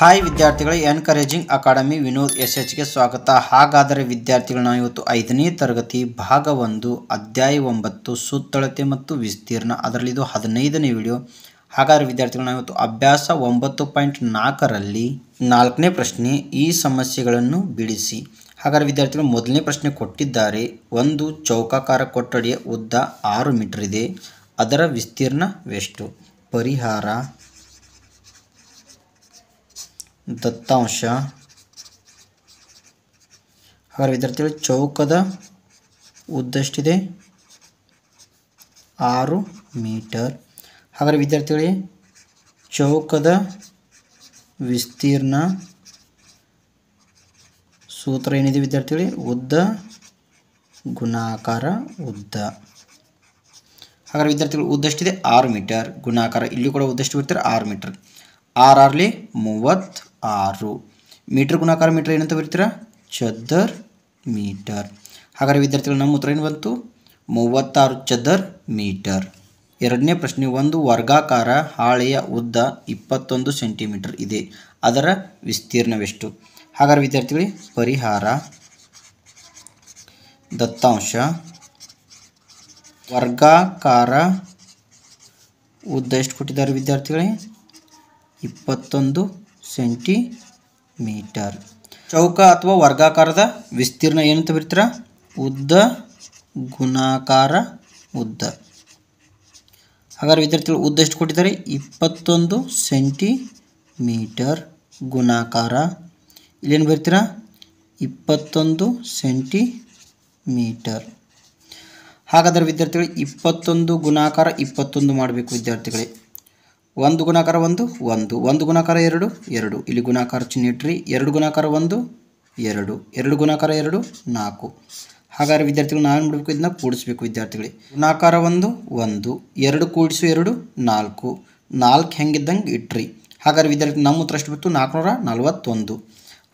hi ವಿದ್ಯಾರ್ಥಿಗಳು encouraging academy Vinod S ಎಚ್ಗೆ ಸ್ವಾಗತ ಹಾಗಾದರೆ ವಿದ್ಯಾರ್ಥಿಗಳನ್ನ ಇವತ್ತು ಐದನೇ ತರಗತಿ ಭಾಗ ಒಂದು ಅಧ್ಯಾಯ ಒಂಬತ್ತು ಸುತ್ತಳತೆ ಮತ್ತು ವಿಸ್ತೀರ್ಣ ಅದರಲ್ಲಿ ಇದು ಹದಿನೈದನೇ ವಿಡಿಯೋ ಹಾಗಾದರೆ ವಿದ್ಯಾರ್ಥಿಗಳನ್ನ ಇವತ್ತು ಅಭ್ಯಾಸ ಒಂಬತ್ತು ಪಾಯಿಂಟ್ ನಾಲ್ಕರಲ್ಲಿ ನಾಲ್ಕನೇ ಪ್ರಶ್ನೆ ಈ ಸಮಸ್ಯೆಗಳನ್ನು ಬಿಡಿಸಿ ಹಾಗಾದರೆ ವಿದ್ಯಾರ್ಥಿಗಳು ಮೊದಲನೇ ಪ್ರಶ್ನೆ ಕೊಟ್ಟಿದ್ದಾರೆ ಒಂದು ಚೌಕಾಕಾರ ಕೊಠಡಿಯ ಉದ್ದ ಆರು ಮೀಟರ್ ಇದೆ ಅದರ ವಿಸ್ತೀರ್ಣವೆಷ್ಟು ಪರಿಹಾರ ದತ್ತಾಂಶ ಹಾಗಾದ್ರೆ ವಿದ್ಯಾರ್ಥಿಗಳು ಚೌಕದ ಉದ್ದಷ್ಟಿದೆ ಆರು ಮೀಟರ್ ಹಾಗಾದರೆ ವಿದ್ಯಾರ್ಥಿಗಳಿಗೆ ಚೌಕದ ವಿಸ್ತೀರ್ಣ ಸೂತ್ರ ಏನಿದೆ ವಿದ್ಯಾರ್ಥಿಗಳಿಗೆ ಉದ್ದ ಗುಣಾಕಾರ ಉದ್ದ ಹಾಗಾದರೆ ವಿದ್ಯಾರ್ಥಿಗಳು ಉದ್ದಷ್ಟಿದೆ ಆರು ಮೀಟರ್ ಗುಣಾಕಾರ ಇಲ್ಲಿ ಕೂಡ ಉದ್ದಷ್ಟು ಬಿಡ್ತಾರೆ ಆರು ಮೀಟರ್ ಆರು ಆರ್ಲಿ ಮೂವತ್ತು ಆರು ಮೀಟರ್ ಗುಣಾಕಾರ ಮೀಟರ್ ಏನಂತ ಬರೀತೀರಾ ಚದರ್ ಮೀಟರ್ ಹಾಗಾದರೆ ವಿದ್ಯಾರ್ಥಿಗಳು ನಮ್ಮ ಉತ್ತರ ಏನು ಬಂತು ಮೂವತ್ತಾರು ಚದರ್ ಮೀಟರ್ ಎರಡನೇ ಪ್ರಶ್ನೆ ಒಂದು ವರ್ಗಾಕಾರ ಹಾಳೆಯ ಉದ್ದ ಇಪ್ಪತ್ತೊಂದು ಸೆಂಟಿಮೀಟರ್ ಇದೆ ಅದರ ವಿಸ್ತೀರ್ಣವೆಷ್ಟು ಹಾಗಾದರೆ ವಿದ್ಯಾರ್ಥಿಗಳಿಗೆ ಪರಿಹಾರ ದತ್ತಾಂಶ ವರ್ಗಾಕಾರ ಉದ್ದ ಎಷ್ಟು ಕೊಟ್ಟಿದ್ದಾರೆ ವಿದ್ಯಾರ್ಥಿಗಳೇ ಇಪ್ಪತ್ತೊಂದು ಸೆಂಟಿಮೀಟರ್ ಚೌಕ ಅಥವಾ ವರ್ಗಾಕಾರದ ವಿಸ್ತೀರ್ಣ ಏನಂತ ಬರೀತೀರ ಉದ್ದ ಗುಣಾಕಾರ ಉದ್ದ ಹಾಗಾದ್ರೆ ವಿದ್ಯಾರ್ಥಿಗಳು ಉದ್ದ ಎಷ್ಟು ಕೊಟ್ಟಿದ್ದಾರೆ ಇಪ್ಪತ್ತೊಂದು ಸೆಂಟಿಮೀಟರ್ ಗುಣಾಕಾರ ಇಲ್ಲೇನು ಬರ್ತೀರಾ ಇಪ್ಪತ್ತೊಂದು ಸೆಂಟಿಮೀಟರ್ ಹಾಗಾದರೆ ವಿದ್ಯಾರ್ಥಿಗಳು ಇಪ್ಪತ್ತೊಂದು ಗುಣಾಕಾರ ಇಪ್ಪತ್ತೊಂದು ಮಾಡಬೇಕು ವಿದ್ಯಾರ್ಥಿಗಳೇ ಒಂದು ಗುಣಾಕಾರ ಒಂದು ಒಂದು ಒಂದು ಗುಣಾಕಾರ ಎರಡು ಎರಡು ಇಲ್ಲಿ ಗುಣಾಕಾರ ಚಿಹ್ನೆ ಇಟ್ಟ್ರಿ ಎರಡು ಗುಣಾಕಾರ ಒಂದು ಎರಡು ಎರಡು ಗುಣಾಕಾರ ಎರಡು ನಾಲ್ಕು ಹಾಗಾದ್ರೆ ವಿದ್ಯಾರ್ಥಿಗಳು ನಾವು ಏನು ಮಾಡಬೇಕು ಇದನ್ನ ಕೂಡಿಸ್ಬೇಕು ವಿದ್ಯಾರ್ಥಿಗಳಿಗೆ ಗುಣಾಕಾರ ಒಂದು ಒಂದು ಎರಡು ಕೂಡಿಸು ಎರಡು ನಾಲ್ಕು ನಾಲ್ಕು ಹೆಂಗಿದ್ದಂಗೆ ಇಟ್ರಿ ಹಾಗಾದ್ರೆ ವಿದ್ಯಾರ್ಥಿ ನಮ್ಮ ಹತ್ರ ಎಷ್ಟು ಬಿತ್ತು ನಾಲ್ಕುನೂರ ನಲವತ್ತೊಂದು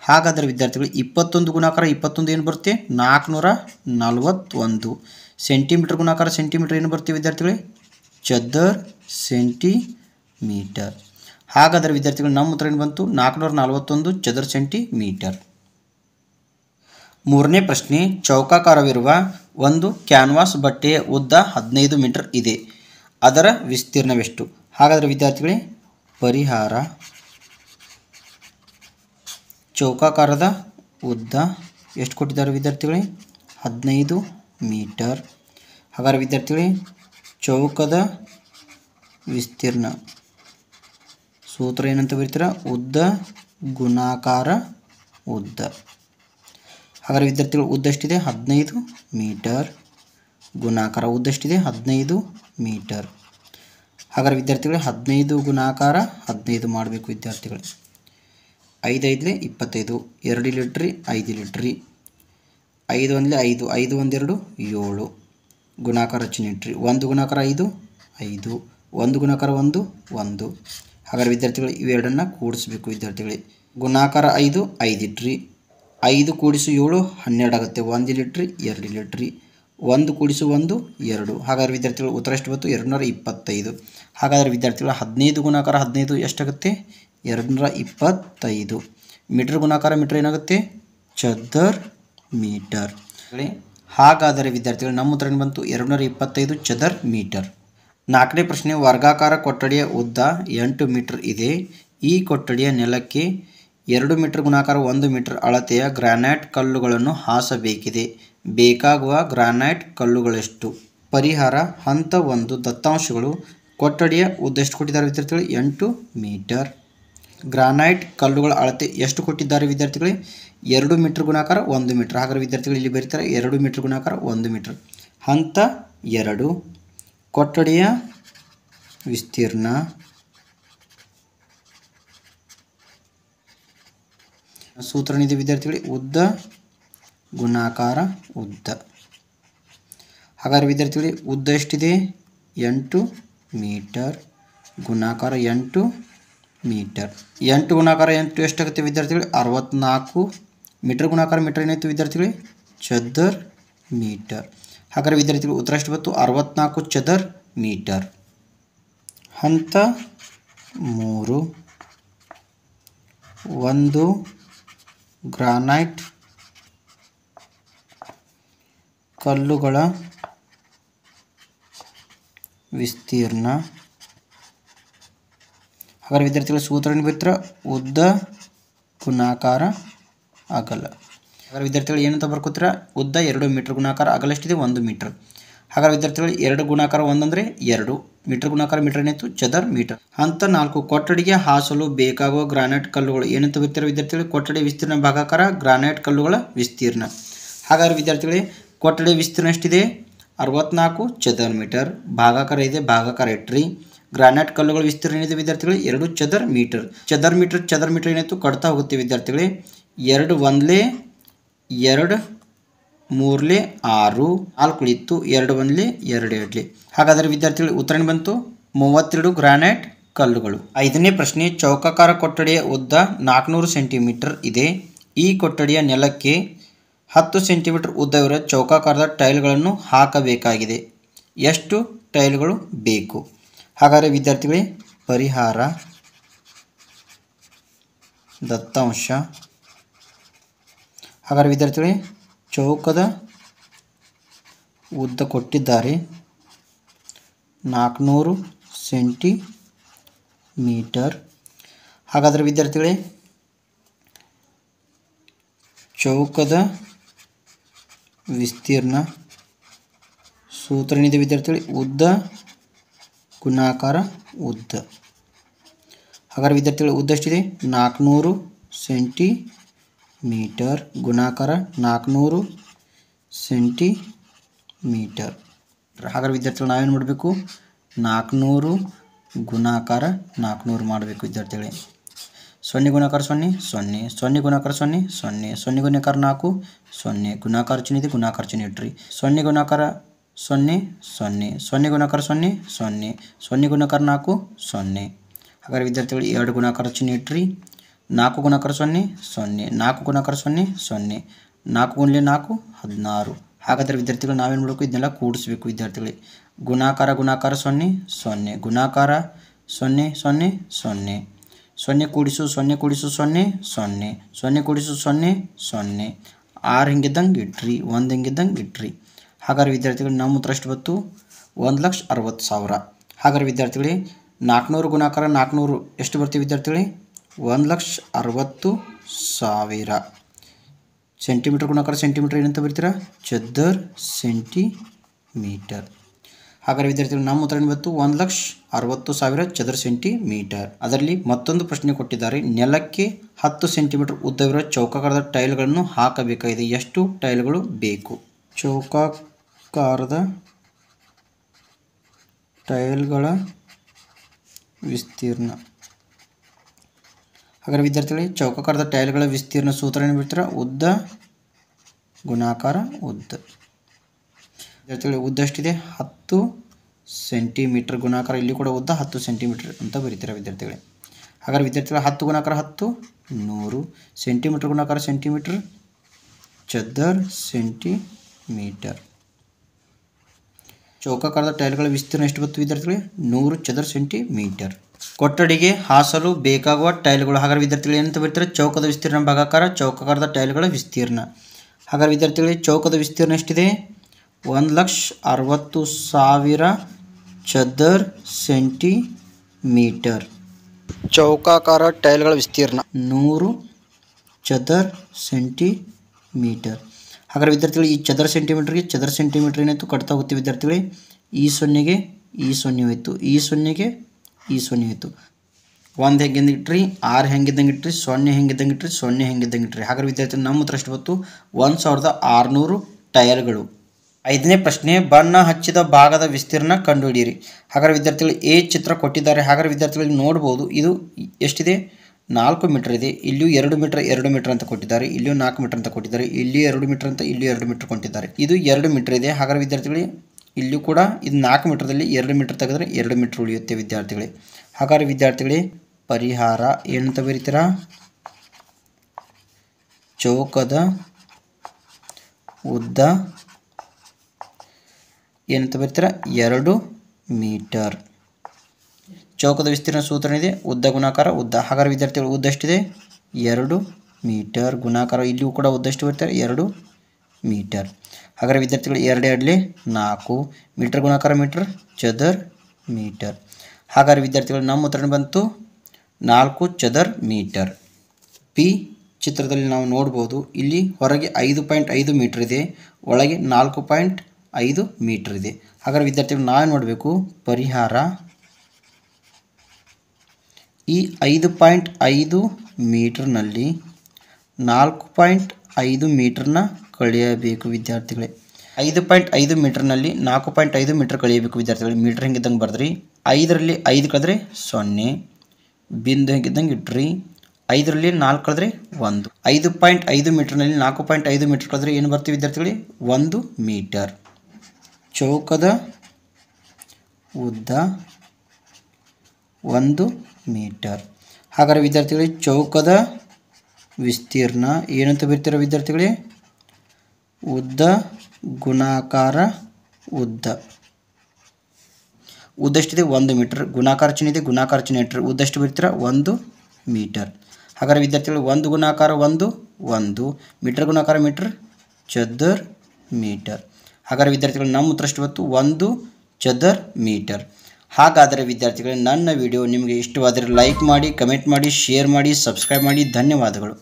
ಹಾಗಾದರೆ ವಿದ್ಯಾರ್ಥಿಗಳು ಇಪ್ಪತ್ತೊಂದು ಗುಣಾಕಾರ ಇಪ್ಪತ್ತೊಂದು ಏನು ಬರುತ್ತೆ ನಾಲ್ಕುನೂರ ನಲವತ್ತೊಂದು ಸೆಂಟಿಮೀಟ್ರ್ ಗುಣಾಕಾರ ಸೆಂಟಿಮೀಟ್ರ್ ಏನು ಬರ್ತೀವಿ ವಿದ್ಯಾರ್ಥಿಗಳೇ ಚದರ್ ಸೆಂಟಿ ಮೀಟರ್ ಹಾಗಾದರೆ ವಿದ್ಯಾರ್ಥಿಗಳು ನಮ್ಮ ಉತ್ತರ ಏನು ಬಂತು ನಾಲ್ಕುನೂರ ನಲವತ್ತೊಂದು ಚದರ ಮೀಟರ್ ಮೂರನೇ ಪ್ರಶ್ನೆ ಚೌಕಾಕಾರವಿರುವ ಒಂದು ಕ್ಯಾನ್ವಾಸ್ ಬಟ್ಟೆಯ ಉದ್ದ ಹದಿನೈದು ಮೀಟರ್ ಇದೆ ಅದರ ವಿಸ್ತೀರ್ಣವೆಷ್ಟು ಹಾಗಾದರೆ ವಿದ್ಯಾರ್ಥಿಗಳೇ ಪರಿಹಾರ ಚೌಕಾಕಾರದ ಉದ್ದ ಎಷ್ಟು ಕೊಟ್ಟಿದ್ದಾರೆ ವಿದ್ಯಾರ್ಥಿಗಳೇ ಹದಿನೈದು ಮೀಟರ್ ಹಾಗಾದರೆ ವಿದ್ಯಾರ್ಥಿಗಳೇ ಚೌಕದ ವಿಸ್ತೀರ್ಣ ಸೂತ್ರ ಏನಂತ ಬರೀತೀರ ಉದ್ದ ಗುಣಾಕಾರ ಉದ್ದ ಹಾಗಾದರೆ ವಿದ್ಯಾರ್ಥಿಗಳು ಉದ್ದಷ್ಟಿದೆ ಹದಿನೈದು ಮೀಟರ್ ಗುಣಾಕಾರ ಉದ್ದಷ್ಟಿದೆ ಹದಿನೈದು ಮೀಟರ್ ಹಾಗಾದರೆ ವಿದ್ಯಾರ್ಥಿಗಳು ಹದಿನೈದು ಗುಣಾಕಾರ ಹದಿನೈದು ಮಾಡಬೇಕು ವಿದ್ಯಾರ್ಥಿಗಳು ಐದು ಇಪ್ಪತ್ತೈದು ಎರಡು ಲೀಟ್ರಿ ಐದು ಲೀಟ್ರಿ ಐದು ಒಂದಲೇ ಐದು ಐದು ಒಂದೆರಡು ಏಳು ಗುಣಾಕಾರ ಚಿನ್ನಿಟ್ರಿ ಒಂದು ಗುಣಾಕಾರ ಐದು ಐದು ಒಂದು ಗುಣಾಕಾರ ಒಂದು ಒಂದು ಹಾಗಾದ್ರೆ ವಿದ್ಯಾರ್ಥಿಗಳು ಇವೆರಡನ್ನು ಕೂಡಿಸ್ಬೇಕು ವಿದ್ಯಾರ್ಥಿಗಳಿಗೆ ಗುಣಾಕಾರ ಐದು ಐದು ಇಟ್ರಿ ಐದು ಕೂಡಿಸು ಏಳು ಹನ್ನೆರಡು ಆಗುತ್ತೆ ಒಂದು ಲಿಟ್ರಿ ಎರಡು ಲಿಟ್ರಿ ಒಂದು ಕೂಡಿಸು ಒಂದು ಎರಡು ಹಾಗಾದ್ರೆ ವಿದ್ಯಾರ್ಥಿಗಳು ಉತ್ತರ ಎಷ್ಟು ಬಂತು ಎರಡು ನೂರ ಇಪ್ಪತ್ತೈದು ಹಾಗಾದರೆ ವಿದ್ಯಾರ್ಥಿಗಳು ಹದಿನೈದು ಗುಣಾಕಾರ ಹದಿನೈದು ಎಷ್ಟಾಗುತ್ತೆ ಎರಡುನೂರ ಇಪ್ಪತ್ತೈದು ಮೀಟರ್ ಗುಣಾಕಾರ ಮೀಟರ್ ಏನಾಗುತ್ತೆ ಚದರ್ ಮೀಟರ್ ಹಾಗಾದರೆ ವಿದ್ಯಾರ್ಥಿಗಳು ನಮ್ಮ ಉತ್ತರ ಏನು ಬಂತು ಎರಡು ನೂರ ಇಪ್ಪತ್ತೈದು ಚದರ್ ಮೀಟರ್ ನಾಲ್ಕನೇ ಪ್ರಶ್ನೆ ವರ್ಗಾಕಾರ ಕೊಠಡಿಯ ಉದ್ದ ಎಂಟು ಮೀಟರ್ ಇದೆ ಈ ಕೊಠಡಿಯ ನೆಲಕ್ಕೆ ಎರಡು ಮೀಟರ್ ಗುಣಾಕಾರ ಒಂದು ಮೀಟರ್ ಅಳತೆಯ ಗ್ರಾನೈಟ್ ಕಲ್ಲುಗಳನ್ನು ಹಾಸಬೇಕಿದೆ ಬೇಕಾಗುವ ಗ್ರಾನೈಟ್ ಕಲ್ಲುಗಳೆಷ್ಟು ಪರಿಹಾರ ಹಂತ ಒಂದು ದತ್ತಾಂಶಗಳು ಕೊಠಡಿಯ ಉದ್ದ ಎಷ್ಟು ಕೊಟ್ಟಿದ್ದಾರೆ ವಿದ್ಯಾರ್ಥಿಗಳು ಎಂಟು ಮೀಟರ್ ಗ್ರಾನೈಟ್ ಕಲ್ಲುಗಳ ಅಳತೆ ಎಷ್ಟು ಕೊಟ್ಟಿದ್ದಾರೆ ವಿದ್ಯಾರ್ಥಿಗಳು ಎರಡು ಮೀಟರ್ ಗುಣಾಕಾರ ಒಂದು ಮೀಟರ್ ಹಾಗಾದರೆ ವಿದ್ಯಾರ್ಥಿಗಳು ಇಲ್ಲಿ ಬರೀತಾರೆ ಎರಡು ಮೀಟರ್ ಗುಣಾಕಾರ ಒಂದು ಮೀಟರ್ ಹಂತ ಎರಡು ಕೊಠಡಿಯ ವಿಸ್ತೀರ್ಣ ನಿಧಿ ವಿದ್ಯಾರ್ಥಿಗಳಿಗೆ ಉದ್ದ ಗುಣಾಕಾರ ಉದ್ದ ಹಾಗಾದರೆ ವಿದ್ಯಾರ್ಥಿಗಳಿಗೆ ಉದ್ದ ಎಷ್ಟಿದೆ ಎಂಟು ಮೀಟರ್ ಗುಣಾಕಾರ ಎಂಟು ಮೀಟರ್ ಎಂಟು ಗುಣಾಕಾರ ಎಂಟು ಎಷ್ಟಾಗುತ್ತೆ ವಿದ್ಯಾರ್ಥಿಗಳು ಅರವತ್ತ್ನಾಲ್ಕು ಮೀಟರ್ ಗುಣಾಕಾರ ಮೀಟರ್ ಏನಾಯಿತು ವಿದ್ಯಾರ್ಥಿಗಳಿಗೆ ಚದರ್ ಮೀಟರ್ ಹಾಗಾದರೆ ವಿದ್ಯಾರ್ಥಿಗಳು ಉತ್ತರ ಎಷ್ಟು ಬಂತು ಅರವತ್ನಾಲ್ಕು ಚದರ್ ಮೀಟರ್ ಹಂತ ಮೂರು ಒಂದು ಗ್ರಾನೈಟ್ ಕಲ್ಲುಗಳ ವಿಸ್ತೀರ್ಣ ಹಾಗಾದರೆ ವಿದ್ಯಾರ್ಥಿಗಳ ಸೂತ್ರ ಬಿತ್ತರ ಉದ್ದ ಗುಣಾಕಾರ ಅಗಲ ಹಾಗಾದ್ರೆ ವಿದ್ಯಾರ್ಥಿಗಳು ಏನಂತ ಬರ್ಕೋತೀರ ಉದ್ದ ಎರಡು ಮೀಟರ್ ಗುಣಾಕಾರ ಅಗಲಷ್ಟಿದೆ ಒಂದು ಮೀಟರ್ ಹಾಗಾದ್ರೆ ವಿದ್ಯಾರ್ಥಿಗಳು ಎರಡು ಗುಣಾಕಾರ ಒಂದಂದರೆ ಎರಡು ಮೀಟರ್ ಗುಣಾಕಾರ ಮೀಟರ್ ಏನಿತ್ತು ಚದರ್ ಮೀಟರ್ ಹಂತ ನಾಲ್ಕು ಕೊಠಡಿಗೆ ಹಾಸಲು ಬೇಕಾಗುವ ಗ್ರಾನೈಟ್ ಕಲ್ಲುಗಳು ಏನಂತ ಬರ್ತಾರೆ ವಿದ್ಯಾರ್ಥಿಗಳು ಕೊಠಡಿ ವಿಸ್ತೀರ್ಣ ಭಾಗಾಕಾರ ಗ್ರಾನೈಟ್ ಕಲ್ಲುಗಳ ವಿಸ್ತೀರ್ಣ ಹಾಗಾದ್ರೆ ವಿದ್ಯಾರ್ಥಿಗಳಿಗೆ ಕೊಠಡಿ ವಿಸ್ತೀರ್ಣ ಎಷ್ಟಿದೆ ಅರವತ್ನಾಲ್ಕು ಚದರ್ ಮೀಟರ್ ಭಾಗಾಕಾರ ಇದೆ ಭಾಗಾಕಾರ ಇಟ್ರಿ ಗ್ರಾನೈಟ್ ಕಲ್ಲುಗಳ ವಿಸ್ತೀರ್ಣ ಏನಿದೆ ವಿದ್ಯಾರ್ಥಿಗಳು ಎರಡು ಚದರ್ ಮೀಟರ್ ಚದರ್ ಮೀಟರ್ ಚದರ್ ಮೀಟರ್ ಏನಾಯಿತು ಕಡ್ತಾ ಹೋಗುತ್ತೆ ವಿದ್ಯಾರ್ಥಿಗಳೇ ಎರಡು ಒಂದಲೇ ಎರಡು ಮೂರಲಿ ಆರು ನಾಲ್ಕು ಇತ್ತು ಎರಡು ಬಂದಲಿ ಎರಡು ಎರಡ್ಲಿ ಹಾಗಾದರೆ ವಿದ್ಯಾರ್ಥಿಗಳು ಉತ್ತರಣೆ ಬಂತು ಮೂವತ್ತೆರಡು ಗ್ರಾನೈಟ್ ಕಲ್ಲುಗಳು ಐದನೇ ಪ್ರಶ್ನೆ ಚೌಕಾಕಾರ ಕೊಠಡಿಯ ಉದ್ದ ನಾಲ್ಕುನೂರು ಸೆಂಟಿಮೀಟರ್ ಇದೆ ಈ ಕೊಠಡಿಯ ನೆಲಕ್ಕೆ ಹತ್ತು ಸೆಂಟಿಮೀಟರ್ ಉದ್ದವಿರೋ ಚೌಕಾಕಾರದ ಟೈಲ್ಗಳನ್ನು ಹಾಕಬೇಕಾಗಿದೆ ಎಷ್ಟು ಟೈಲ್ಗಳು ಬೇಕು ಹಾಗಾದರೆ ವಿದ್ಯಾರ್ಥಿಗಳೇ ಪರಿಹಾರ ದತ್ತಾಂಶ ಹಾಗಾದ್ರೆ ವಿದ್ಯಾರ್ಥಿಗಳೇ ಚೌಕದ ಉದ್ದ ಕೊಟ್ಟಿದ್ದಾರೆ ನಾಲ್ಕುನೂರು ಸೆಂಟಿ ಮೀಟರ್ ಹಾಗಾದ್ರೆ ವಿದ್ಯಾರ್ಥಿಗಳೇ ಚೌಕದ ವಿಸ್ತೀರ್ಣ ಸೂತ್ರನಿದೆ ವಿದ್ಯಾರ್ಥಿಗಳೇ ಉದ್ದ ಗುಣಾಕಾರ ಉದ್ದ ಹಾಗಾದ್ರೆ ವಿದ್ಯಾರ್ಥಿಗಳು ಉದ್ದಷ್ಟಿದೆ ನಾಲ್ಕುನೂರು ಸೆಂಟಿ ಮೀಟರ್ ಗುಣಾಕಾರ ನಾಲ್ಕುನೂರು ಸೆಂಟಿ ಮೀಟರ್ ಹಾಗಾದ್ರೆ ವಿದ್ಯಾರ್ಥಿಗಳು ನಾವೇನು ಮಾಡಬೇಕು ನಾಲ್ಕುನೂರು ಗುಣಾಕಾರ ನಾಲ್ಕುನೂರು ಮಾಡಬೇಕು ವಿದ್ಯಾರ್ಥಿಗಳೇ ಸೊನ್ನೆ ಗುಣಾಕಾರ ಸೊನ್ನೆ ಸೊನ್ನೆ ಸೊನ್ನೆ ಗುಣಾಕಾರ ಸೊನ್ನೆ ಸೊನ್ನೆ ಸೊನ್ನೆ ಗುಣಾಕಾರ ನಾಲ್ಕು ಸೊನ್ನೆ ಗುಣಾಕಾರ ಚಿಹ್ನೆ ಇದೆ ಗುಣಾಕಾರ ಚಿಹ್ನೆ ಇಟ್ರಿ ಸೊನ್ನೆ ಗುಣಾಕಾರ ಸೊನ್ನೆ ಸೊನ್ನೆ ಸೊನ್ನೆ ಗುಣಾಕಾರ ಸೊನ್ನೆ ಸೊನ್ನೆ ಸೊನ್ನೆ ಗುಣಾಕಾರ ನಾಲ್ಕು ಸೊನ್ನೆ ಹಾಗಾದ್ರೆ ವಿದ್ಯಾರ್ಥಿಗಳು ಎರಡು ಗುಣಾಕಾರ ಚಿಹ್ನೆ ಇಟ್ರಿ ನಾಲ್ಕು ಗುಣಕಾರ ಸೊನ್ನೆ ಸೊನ್ನೆ ನಾಲ್ಕು ಗುಣಾಕಾರ ಸೊನ್ನೆ ಸೊನ್ನೆ ನಾಲ್ಕು ಗುಣಲೆ ನಾಲ್ಕು ಹದಿನಾರು ಹಾಗಾದರೆ ವಿದ್ಯಾರ್ಥಿಗಳು ನಾವೇನು ಮಾಡಬೇಕು ಇದನ್ನೆಲ್ಲ ಕೂಡಿಸ್ಬೇಕು ವಿದ್ಯಾರ್ಥಿಗಳಿಗೆ ಗುಣಾಕಾರ ಗುಣಾಕಾರ ಸೊನ್ನೆ ಸೊನ್ನೆ ಗುಣಾಕಾರ ಸೊನ್ನೆ ಸೊನ್ನೆ ಸೊನ್ನೆ ಸೊನ್ನೆ ಕೂಡಿಸು ಸೊನ್ನೆ ಕೂಡಿಸು ಸೊನ್ನೆ ಸೊನ್ನೆ ಸೊನ್ನೆ ಕೂಡಿಸು ಸೊನ್ನೆ ಸೊನ್ನೆ ಆರು ಹಿಂಗಿದ್ದಂಗೆ ಇಟ್ರಿ ಒಂದು ಹಿಂಗಿದ್ದಂಗೆ ಇಟ್ರಿ ಹಾಗಾದ್ರೆ ವಿದ್ಯಾರ್ಥಿಗಳು ನಮ್ಮ ಉತ್ತರ ಬತ್ತು ಒಂದು ಲಕ್ಷ ಅರವತ್ತು ಸಾವಿರ ಹಾಗಾದ್ರೆ ವಿದ್ಯಾರ್ಥಿಗಳಿಗೆ ನಾಲ್ಕುನೂರು ಗುಣಾಕಾರ ನಾಲ್ಕುನೂರು ಎಷ್ಟು ಬರ್ತೀವಿ ವಿದ್ಯಾರ್ಥಿಗಳಿಗೆ ಒಂದು ಲಕ್ಷ ಅರವತ್ತು ಸಾವಿರ ಸೆಂಟಿಮೀಟರ್ ಗುಣಾಕಾರ ಸೆಂಟಿಮೀಟರ್ ಏನಂತ ಬರೀತೀರಾ ಚದರ್ ಸೆಂಟಿಮೀಟರ್ ಹಾಗಾದ್ರೆ ವಿದ್ಯಾರ್ಥಿಗಳು ನಮ್ಮ ಉತ್ತರ ಬಂತು ಒಂದು ಲಕ್ಷ ಅರವತ್ತು ಸಾವಿರ ಚದರ ಸೆಂಟಿಮೀಟರ್ ಅದರಲ್ಲಿ ಮತ್ತೊಂದು ಪ್ರಶ್ನೆ ಕೊಟ್ಟಿದ್ದಾರೆ ನೆಲಕ್ಕೆ ಹತ್ತು ಸೆಂಟಿಮೀಟರ್ ಉದ್ದವಿರೋ ಚೌಕಾಕಾರದ ಟೈಲ್ಗಳನ್ನು ಹಾಕಬೇಕಾಗಿದೆ ಎಷ್ಟು ಟೈಲ್ಗಳು ಬೇಕು ಚೌಕಾಕಾರದ ಟೈಲ್ಗಳ ವಿಸ್ತೀರ್ಣ ಹಾಗಾದ್ರೆ ವಿದ್ಯಾರ್ಥಿಗಳಿಗೆ ಚೌಕಾಕಾರದ ಟೈಲ್ಗಳ ವಿಸ್ತೀರ್ಣ ಸೂತ್ರ ಏನು ಬಿಡ್ತೀರಾ ಉದ್ದ ಗುಣಾಕಾರ ಉದ್ದ ವಿದ್ಯಾರ್ಥಿಗಳಿಗೆ ಉದ್ದ ಎಷ್ಟಿದೆ ಹತ್ತು ಸೆಂಟಿಮೀಟರ್ ಗುಣಾಕಾರ ಇಲ್ಲಿ ಕೂಡ ಉದ್ದ ಹತ್ತು ಸೆಂಟಿಮೀಟರ್ ಅಂತ ಬರೀತಾರೆ ವಿದ್ಯಾರ್ಥಿಗಳೇ ಹಾಗಾದ್ರೆ ವಿದ್ಯಾರ್ಥಿಗಳು ಹತ್ತು ಗುಣಾಕಾರ ಹತ್ತು ನೂರು ಸೆಂಟಿಮೀಟರ್ ಗುಣಾಕಾರ ಸೆಂಟಿಮೀಟರ್ ಚದರ್ ಸೆಂಟಿಮೀಟರ್ ಚೌಕಾಕಾರದ ಟೈಲ್ಗಳ ವಿಸ್ತೀರ್ಣ ಎಷ್ಟು ಬತ್ತು ವಿದ್ಯಾರ್ಥಿಗಳೇ ನೂರು ಚದರ್ ಸೆಂಟಿಮೀಟರ್ ಕೊಠಡಿಗೆ ಹಾಸಲು ಬೇಕಾಗುವ ಟೈಲ್ಗಳು ಹಾಗಾದ್ರೆ ವಿದ್ಯಾರ್ಥಿಗಳು ಏನಂತ ಬರ್ತಾರೆ ಚೌಕದ ವಿಸ್ತೀರ್ಣ ಭಾಗಾಕಾರ ಚೌಕಾಕಾರದ ಟೈಲ್ಗಳ ವಿಸ್ತೀರ್ಣ ಹಾಗರ ವಿದ್ಯಾರ್ಥಿಗಳಿಗೆ ಚೌಕದ ವಿಸ್ತೀರ್ಣ ಎಷ್ಟಿದೆ ಒಂದು ಲಕ್ಷ ಅರವತ್ತು ಸಾವಿರ ಚದರ್ ಸೆಂಟಿಮೀಟರ್ ಚೌಕಾಕಾರ ಟೈಲ್ಗಳ ವಿಸ್ತೀರ್ಣ ನೂರು ಚದರ್ ಸೆಂಟಿಮೀಟರ್ ಹಾಗರ ವಿದ್ಯಾರ್ಥಿಗಳು ಈ ಚದರ ಸೆಂಟಿಮೀಟರ್ಗೆ ಚದರ ಸೆಂಟಿಮೀಟರ್ ಏನಾಯಿತು ಕಟ್ತಾ ಹೋಗುತ್ತೆ ವಿದ್ಯಾರ್ಥಿಗಳೇ ಈ ಸೊನ್ನೆಗೆ ಈ ಸೊನ್ನೆ ಹೋಯಿತು ಈ ಸೊನ್ನೆಗೆ ಈ ಸೊನ್ನೆ ಆಯಿತು ಒಂದು ಹೆಂಗಿಂದ ಇಟ್ರಿ ಆರು ಹೆಂಗಿದ್ದಂಗೆ ಇಟ್ರಿ ಸೊನ್ನೆ ಹೆಂಗಿದ್ದಂಗೆ ಇಟ್ರಿ ಸೊನ್ನೆ ಹೆಂಗಿದ್ದಂಗೆ ಇಟ್ರಿ ಹಾಗಾದ್ರೆ ವಿದ್ಯಾರ್ಥಿ ನಮ್ಮ ಹತ್ರ ಎಷ್ಟು ಬಂತು ಒಂದು ಸಾವಿರದ ಆರುನೂರು ಟೈರ್ಗಳು ಐದನೇ ಪ್ರಶ್ನೆ ಬಣ್ಣ ಹಚ್ಚಿದ ಭಾಗದ ವಿಸ್ತೀರ್ಣ ಕಂಡುಹಿಡಿಯಿರಿ ಹಾಗಾದ್ರೆ ವಿದ್ಯಾರ್ಥಿಗಳು ಎ ಚಿತ್ರ ಕೊಟ್ಟಿದ್ದಾರೆ ಹಾಗಾದ್ರೆ ವಿದ್ಯಾರ್ಥಿಗಳಿಗೆ ನೋಡ್ಬೋದು ಇದು ಎಷ್ಟಿದೆ ನಾಲ್ಕು ಮೀಟರ್ ಇದೆ ಇಲ್ಲಿಯೂ ಎರಡು ಮೀಟರ್ ಎರಡು ಮೀಟರ್ ಅಂತ ಕೊಟ್ಟಿದ್ದಾರೆ ಇಲ್ಲಿಯೂ ನಾಲ್ಕು ಮೀಟರ್ ಅಂತ ಕೊಟ್ಟಿದ್ದಾರೆ ಇಲ್ಲಿ ಎರಡು ಮೀಟರ್ ಅಂತ ಇಲ್ಲಿ ಎರಡು ಮೀಟರ್ ಕೊಟ್ಟಿದ್ದಾರೆ ಇದು ಎರಡು ಮೀಟರ್ ಇದೆ ಹಾಗಾದ್ರೆ ವಿದ್ಯಾರ್ಥಿಗಳಿಗೆ ಇಲ್ಲಿಯೂ ಕೂಡ ಇದು ನಾಲ್ಕು ಮೀಟರ್ದಲ್ಲಿ ಎರಡು ಮೀಟರ್ ತೆಗೆದ್ರೆ ಎರಡು ಮೀಟರ್ ಉಳಿಯುತ್ತೆ ವಿದ್ಯಾರ್ಥಿಗಳೇ ಹಾಗಾದ್ರೆ ವಿದ್ಯಾರ್ಥಿಗಳೇ ಪರಿಹಾರ ಏನಂತ ಬರೀತೀರ ಚೌಕದ ಉದ್ದ ಏನಂತ ಬರೀತೀರ ಎರಡು ಮೀಟರ್ ಚೌಕದ ವಿಸ್ತೀರ್ಣ ಸೂತ್ರ ಇದೆ ಉದ್ದ ಗುಣಾಕಾರ ಉದ್ದ ಹಾಗಾದ್ರೆ ವಿದ್ಯಾರ್ಥಿಗಳು ಉದ್ದ ಎರಡು ಮೀಟರ್ ಗುಣಾಕಾರ ಇಲ್ಲಿಯೂ ಕೂಡ ಉದ್ದಷ್ಟು ಬರ್ತಾರೆ ಎರಡು ಮೀಟರ್ ಹಾಗಾದರೆ ವಿದ್ಯಾರ್ಥಿಗಳು ಎರಡೇ ಎರಡಲಿ ನಾಲ್ಕು ಮೀಟರ್ ಗುಣಾಕಾರ ಮೀಟರ್ ಚದರ್ ಮೀಟರ್ ಹಾಗಾದರೆ ವಿದ್ಯಾರ್ಥಿಗಳು ನಮ್ಮ ಉತ್ತರ ಬಂತು ನಾಲ್ಕು ಚದರ್ ಮೀಟರ್ ಪಿ ಚಿತ್ರದಲ್ಲಿ ನಾವು ನೋಡ್ಬೋದು ಇಲ್ಲಿ ಹೊರಗೆ ಐದು ಪಾಯಿಂಟ್ ಐದು ಮೀಟರ್ ಇದೆ ಒಳಗೆ ನಾಲ್ಕು ಪಾಯಿಂಟ್ ಐದು ಮೀಟರ್ ಇದೆ ಹಾಗಾದರೆ ವಿದ್ಯಾರ್ಥಿಗಳು ನಾವು ನೋಡಬೇಕು ಪರಿಹಾರ ಈ ಐದು ಪಾಯಿಂಟ್ ಐದು ಮೀಟರ್ನಲ್ಲಿ ನಾಲ್ಕು ಪಾಯಿಂಟ್ ಐದು ಮೀಟರ್ನ ಕಳೆಯಬೇಕು ವಿದ್ಯಾರ್ಥಿಗಳೇ ಐದು ಪಾಯಿಂಟ್ ಐದು ಮೀಟರ್ನಲ್ಲಿ ನಾಲ್ಕು ಪಾಯಿಂಟ್ ಐದು ಮೀಟರ್ ಕಳೆಯಬೇಕು ವಿದ್ಯಾರ್ಥಿಗಳು ಮೀಟರ್ ಹೆಂಗಿದ್ದಂಗೆ ಬರ್ದ್ರಿ ಐದರಲ್ಲಿ ಐದು ಕಳೆದ್ರೆ ಸೊನ್ನೆ ಬಿಂದು ಹೆಂಗಿದ್ದಂಗೆ ಇಟ್ರಿ ಐದರಲ್ಲಿ ನಾಲ್ಕು ಕಳೆದ್ರೆ ಒಂದು ಐದು ಪಾಯಿಂಟ್ ಐದು ಮೀಟರ್ನಲ್ಲಿ ನಾಲ್ಕು ಪಾಯಿಂಟ್ ಐದು ಮೀಟರ್ ಕಳೆದ್ರೆ ಏನು ಬರ್ತೀವಿ ವಿದ್ಯಾರ್ಥಿಗಳಿಗೆ ಒಂದು ಮೀಟರ್ ಚೌಕದ ಉದ್ದ ಒಂದು ಮೀಟರ್ ಹಾಗಾದ್ರೆ ವಿದ್ಯಾರ್ಥಿಗಳಿಗೆ ಚೌಕದ ವಿಸ್ತೀರ್ಣ ಏನಂತ ಬರ್ತೀರ ವಿದ್ಯಾರ್ಥಿಗಳೇ ಉದ್ದ ಗುಣಾಕಾರ ಉದ್ದ ಉದ್ದಷ್ಟಿದೆ ಒಂದು ಮೀಟರ್ ಗುಣಾಕಾರ ಚಿಹ್ನೆ ಇದೆ ಗುಣಾಕಾರ ಚಿಹ್ನೆ ಇಟ್ಟರೆ ಉದ್ದಷ್ಟು ಬಿಡ್ತೀರ ಒಂದು ಮೀಟರ್ ಹಾಗಾದರೆ ವಿದ್ಯಾರ್ಥಿಗಳು ಒಂದು ಗುಣಾಕಾರ ಒಂದು ಒಂದು ಮೀಟರ್ ಗುಣಾಕಾರ ಮೀಟರ್ ಚದರ್ ಮೀಟರ್ ಹಾಗಾದರೆ ವಿದ್ಯಾರ್ಥಿಗಳು ನಮ್ಮ ಉತ್ತರಷ್ಟು ಇವತ್ತು ಒಂದು ಚದರ್ ಮೀಟರ್ ಹಾಗಾದರೆ ವಿದ್ಯಾರ್ಥಿಗಳು ನನ್ನ ವಿಡಿಯೋ ನಿಮಗೆ ಇಷ್ಟವಾದರೆ ಲೈಕ್ ಮಾಡಿ ಕಮೆಂಟ್ ಮಾಡಿ ಶೇರ್ ಮಾಡಿ ಸಬ್ಸ್ಕ್ರೈಬ್ ಮಾಡಿ ಧನ್ಯವಾದಗಳು